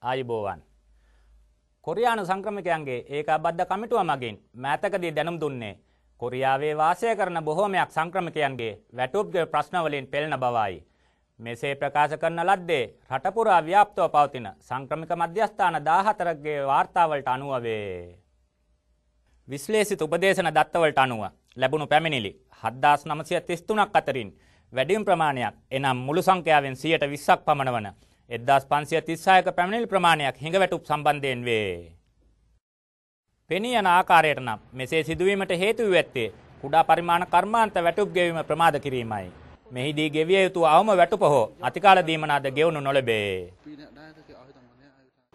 ආයුබෝවන්. කොරියානු සංක්‍රමිකයන්ගේ ඒක අබද්ධ කමිටුව මගින් මෑතකදී දැනුම් දුන්නේ කොරියාවේ වාසය කරන බොහෝමයක් සංක්‍රමිකයන්ගේ වැටුප්ගේ ප්‍රශ්නවලින් පෙළෙන බවයි. මෙසේ ප්‍රකාශ කරන ලද්දේ රටපුරා ව්‍යාප්තව පවතින සංක්‍රමික මධ්‍යස්ථාන දාහතරක්ගේ වාර්තාවලට අනුව වේ. විශ්ලේසිත උපදේශන දත්තවලට අනුව ලැබුණු පැමිණිලි හද්දාස් නමසය තිස්තුනක් අතරින් වැඩිම් ප්‍රමාණයක් එනම් මුළු සංඛ්‍යාවෙන් සියයට විස්සක් පමණ වන එදදාස් පන්සිය තිස්සායක පැමිණිල් ප්‍රමාණයක් හිඟවැටුප් සම්බන්ධයෙන් වේ. පෙනී යන ආකාරයට නම් මෙසේ සිදුවීමට හේතුව ඇත්තේ කුඩා පරිමාණ කර්මාන්ත වැටුප් ගෙවීම ප්‍රමාද කිරීමයි. මෙහිදී ගෙවිය යුතු අවම වැටුප හෝ අතිකාල දීමනාද ගෙවුණු නොලබේ.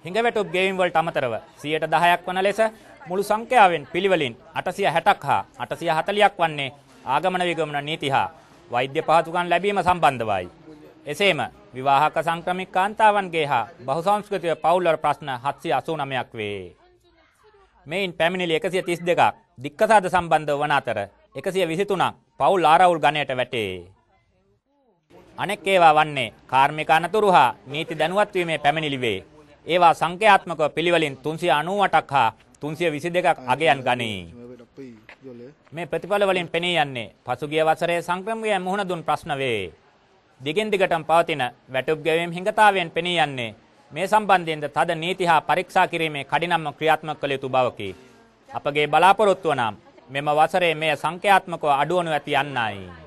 හිඟවැටුප් ගෙවීම් වලට අමතරව 110ක් වන ලෙස මුළු සංඛ්‍යාවෙන් පිළිවෙලින් 860ක් හා 840ක් වන්නේ ආගමන විගමන නීති හා වෛද්‍ය පහසුකම් ලැබීම සම්බන්ධවයි. එසේම විවාහක සංක්‍රමික කාන්තාවන්ගේ හා බහුසංස්කෘතික පවුල්වල ප්‍රශ්න 789ක් වේ. මෙයින් පැමිණිලි 132ක් දික්කසාද සම්බන්ධව වන අතර 123ක් පවුල් ආරවුල් ගණයට වැටේ. අනෙක් ඒවා වන්නේ කාර්මික අනතුරු හා නීති දැනුවත් වීමේ පැමිණිලි වේ. ඒවා සංඛ්‍යාත්මකව පිළිවෙලින් 398ක් හා 322ක් අගයන් ගනී. මේ ප්‍රතිඵල වලින් පෙනී යන්නේ පසුගිය වසරේ සංක්‍රමණය මුහුණ දුන් ප්‍රශ්න වේ. දිගින් දිගටම පවතින වැටුප් ගැවීම් හිඟතාවයෙන් පෙනී යන්නේ මේ සම්බන්ධයෙන්ද තද නීති හා පරීක්ෂා කිරීමේ කඩිනම්ව ක්‍රියාත්මක කළ යුතු බවකි. අපගේ බලාපොරොත්තුව නම් මෙම වසරේ මෙය සංඛ්‍යාත්මකව අඩුවනු ඇති යන්නයි.